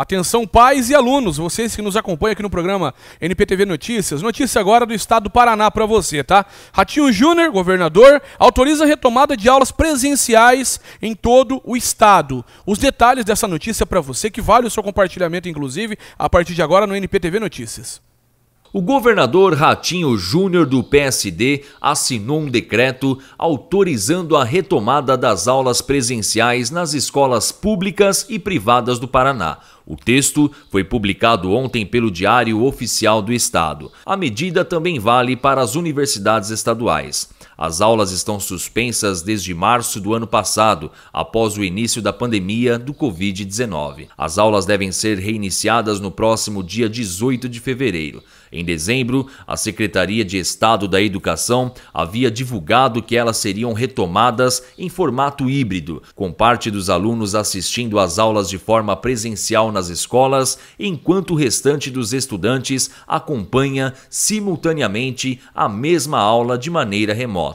Atenção, pais e alunos, vocês que nos acompanham aqui no programa NPTV Notícias. Notícia agora do estado do Paraná para você, tá? Ratinho Júnior, governador, autoriza a retomada de aulas presenciais em todo o estado. Os detalhes dessa notícia para você, que vale o seu compartilhamento, inclusive, a partir de agora no NPTV Notícias. O governador Ratinho Júnior do PSD assinou um decreto autorizando a retomada das aulas presenciais nas escolas públicas e privadas do Paraná. O texto foi publicado ontem pelo Diário Oficial do Estado. A medida também vale para as universidades estaduais. As aulas estão suspensas desde março do ano passado, após o início da pandemia do Covid-19. As aulas devem ser reiniciadas no próximo dia 18 de fevereiro. Em dezembro, a Secretaria de Estado da Educação havia divulgado que elas seriam retomadas em formato híbrido, com parte dos alunos assistindo às aulas de forma presencial nas escolas, enquanto o restante dos estudantes acompanha simultaneamente a mesma aula de maneira remota.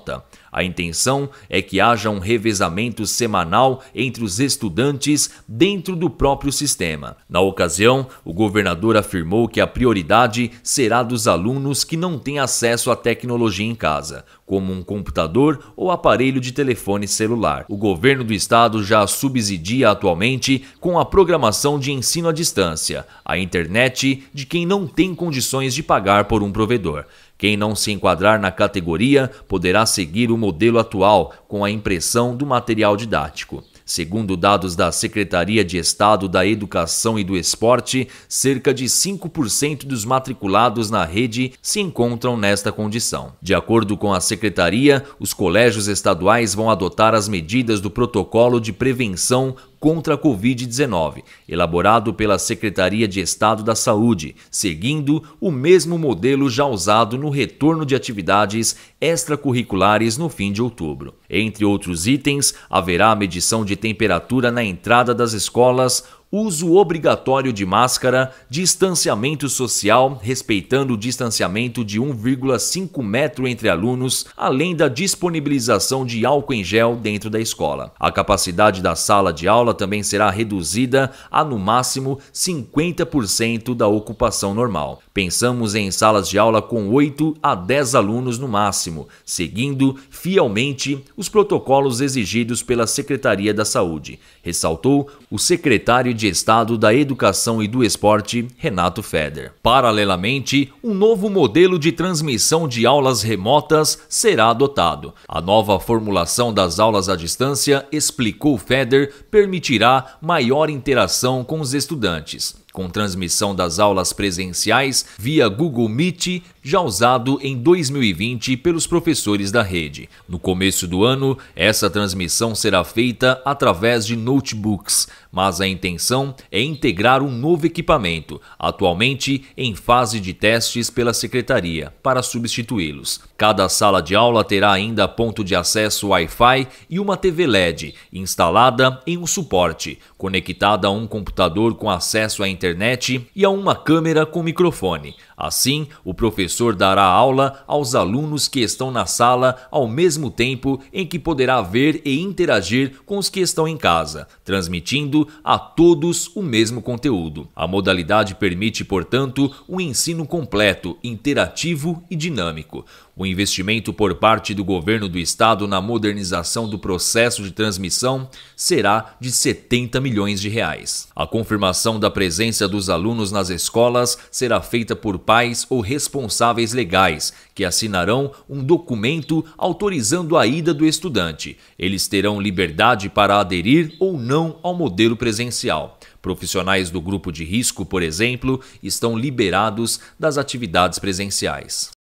A intenção é que haja um revezamento semanal entre os estudantes dentro do próprio sistema. Na ocasião, o governador afirmou que a prioridade será dos alunos que não têm acesso à tecnologia em casa, como um computador ou aparelho de telefone celular. O governo do estado já subsidia atualmente com a programação de ensino à distância, a internet de quem não tem condições de pagar por um provedor. Quem não se enquadrar na categoria poderá seguir o modelo atual com a impressão do material didático. Segundo dados da Secretaria de Estado da Educação e do Esporte, cerca de 5% dos matriculados na rede se encontram nesta condição. De acordo com a Secretaria, os colégios estaduais vão adotar as medidas do protocolo de prevenção contra a Covid-19, elaborado pela Secretaria de Estado da Saúde, seguindo o mesmo modelo já usado no retorno de atividades extracurriculares no fim de outubro. Entre outros itens, haverá medição de temperatura na entrada das escolas, uso obrigatório de máscara, distanciamento social, respeitando o distanciamento de 1,5 metro entre alunos, além da disponibilização de álcool em gel dentro da escola. A capacidade da sala de aula também será reduzida a no máximo 50% da ocupação normal. Pensamos em salas de aula com 8 a 10 alunos no máximo, seguindo fielmente os protocolos exigidos pela Secretaria da Saúde, ressaltou o secretário de Estado da Educação e do Esporte, Renato Feder. Paralelamente, um novo modelo de transmissão de aulas remotas será adotado. A nova formulação das aulas à distância, explicou Feder, permitirá maior interação com os estudantes com transmissão das aulas presenciais via Google Meet, já usado em 2020 pelos professores da rede. No começo do ano, essa transmissão será feita através de notebooks, mas a intenção é integrar um novo equipamento, atualmente em fase de testes pela secretaria, para substituí-los. Cada sala de aula terá ainda ponto de acesso Wi-Fi e uma TV LED instalada em um suporte, conectada a um computador com acesso à internet internet e a uma câmera com microfone. Assim, o professor dará aula aos alunos que estão na sala ao mesmo tempo em que poderá ver e interagir com os que estão em casa, transmitindo a todos o mesmo conteúdo. A modalidade permite, portanto, um ensino completo, interativo e dinâmico. O investimento por parte do governo do estado na modernização do processo de transmissão será de 70 milhões de reais. A confirmação da presença presença dos alunos nas escolas será feita por pais ou responsáveis legais, que assinarão um documento autorizando a ida do estudante. Eles terão liberdade para aderir ou não ao modelo presencial. Profissionais do grupo de risco, por exemplo, estão liberados das atividades presenciais.